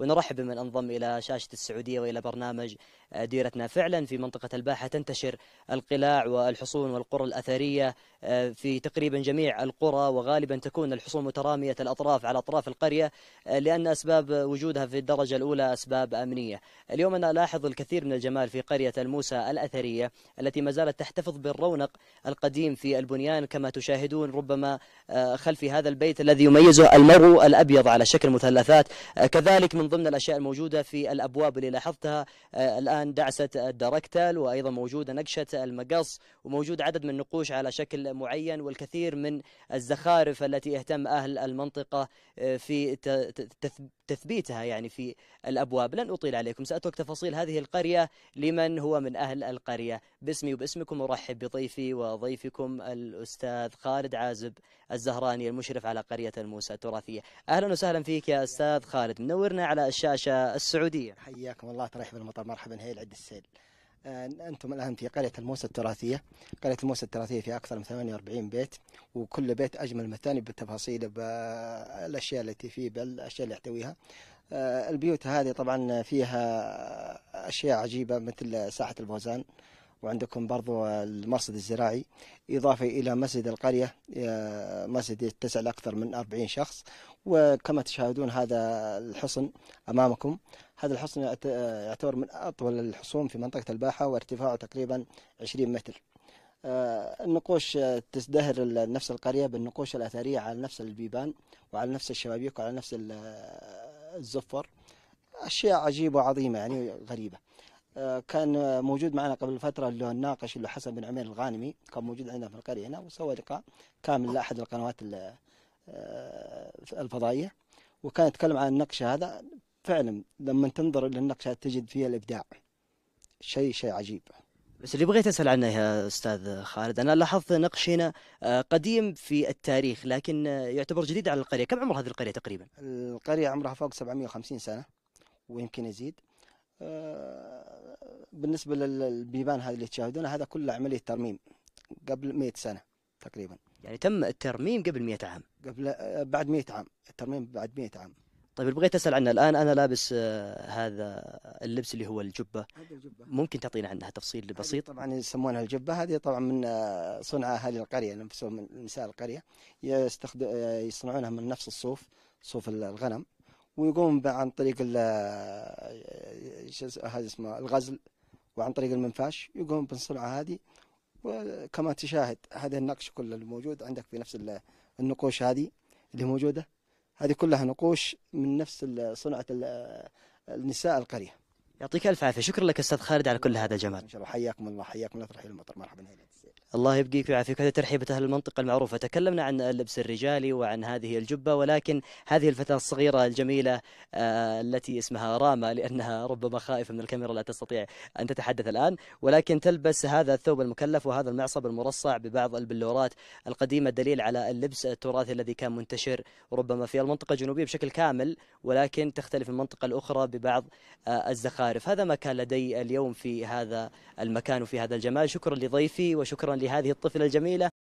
ونرحب بمن انضم الى شاشه السعوديه والى برنامج آه، ديرتنا فعلا في منطقه الباحه تنتشر القلاع والحصون والقرى الاثريه آه، في تقريبا جميع القرى وغالبا تكون الحصون متراميه الاطراف على اطراف القريه آه، لان اسباب وجودها في الدرجه الاولى اسباب امنيه. اليوم انا الاحظ الكثير من الجمال في قريه الموسى الاثريه التي ما زالت تحتفظ بالرونق القديم في البنيان كما تشاهدون ربما خلف هذا البيت الذي يميزه المرو الابيض على شكل مثلثات كذلك من من ضمن الأشياء الموجودة في الأبواب اللي لاحظتها آه، الآن دعسة الدركتال وأيضا موجودة نقشة المقص وموجود عدد من النقوش على شكل معين والكثير من الزخارف التي اهتم أهل المنطقة آه، في تثبيتها يعني في الأبواب لن أطيل عليكم سأترك تفاصيل هذه القرية لمن هو من أهل القرية باسمي وباسمكم أرحب بضيفي وضيفكم الأستاذ خالد عازب الزهراني المشرف على قرية الموسى التراثية أهلا وسهلا فيك يا أستاذ خالد منورنا على الشاشة السعودية حياكم الله ترحب المطر مرحبا هيل عد السيل آه، أنتم الآن في قرية الموسى التراثية قرية الموسى التراثية فيها أكثر من 48 بيت وكل بيت أجمل من الثاني بالتفاصيل بالأشياء التي فيه بالأشياء اللي يحتويها آه، البيوت هذه طبعا فيها أشياء عجيبة مثل ساحة الفوزان وعندكم برضو المرصد الزراعي إضافة إلى مسجد القرية آه، مسجد يتسع لأكثر من 40 شخص وكما تشاهدون هذا الحصن أمامكم هذا الحصن آه، يعتبر من أطول الحصون في منطقة الباحة وارتفاعه تقريبا 20 متر آه، النقوش تزدهر نفس القرية بالنقوش الأثرية على نفس البيبان وعلى نفس الشبابيك وعلى نفس الزفر أشياء عجيبة وعظيمة يعني غريبة كان موجود معنا قبل فترة اللي هو الناقش اللي حسن بن عمير الغانمي كان موجود عندنا في القرية هنا وسوى لقاء كامل لأحد القنوات آه، الفضائية وكان يتكلم عن النقش هذا فعلا لما تنظر النقش تجد فيها الإبداع شيء شيء عجيب بس اللي بغيت اسال عنه يا استاذ خالد انا لاحظت نقش هنا آه، قديم في التاريخ لكن آه، يعتبر جديد على القريه، كم عمر هذه القريه تقريبا؟ القريه عمرها فوق 750 سنه ويمكن يزيد. بالنسبه للبيبان هذه اللي تشاهدونها هذا كله عمليه ترميم قبل 100 سنه تقريبا يعني تم الترميم قبل 100 عام قبل آه، بعد 100 عام الترميم بعد 100 عام طيب اللي بغيت اسال عنه الان انا لابس آه، هذا اللبس اللي هو الجبه ممكن تعطينا عنها تفصيل بسيط طبعا يسمونها الجبه هذه طبعا من آه، صنع اهالي القريه نفسهم من نساء القريه يصنعونها من نفس الصوف صوف الغنم ويقوم عن طريق هذا اسمه الغزل وعن طريق المنفاش يقوم بالصنعة هذه وكما تشاهد هذا النقش كله الموجود عندك في نفس النقوش هذه اللي موجودة هذه كلها نقوش من نفس صنعة النساء القرية يعطيك الف عافيه شكرا لك استاذ خالد على كل هذا الجمال ان شاء الله حياكم الله حياكم الله ترحيل المطر مرحبا هلا الله يبقيك ويعافيك هذا ترحيبة أهل المنطقة المعروفة تكلمنا عن اللبس الرجالي وعن هذه الجبة ولكن هذه الفتاة الصغيرة الجميلة آه، التي اسمها راما لأنها ربما خائفة من الكاميرا لا تستطيع أن تتحدث الآن ولكن تلبس هذا الثوب المكلف وهذا المعصب المرصع ببعض البلورات القديمة دليل على اللبس التراثي الذي كان منتشر ربما في المنطقة الجنوبية بشكل كامل ولكن تختلف المنطقة الأخرى ببعض آه، الزخارف المعارف هذا ما كان لدي اليوم في هذا المكان وفي هذا الجمال شكرا لضيفي وشكرا لهذه الطفلة الجميلة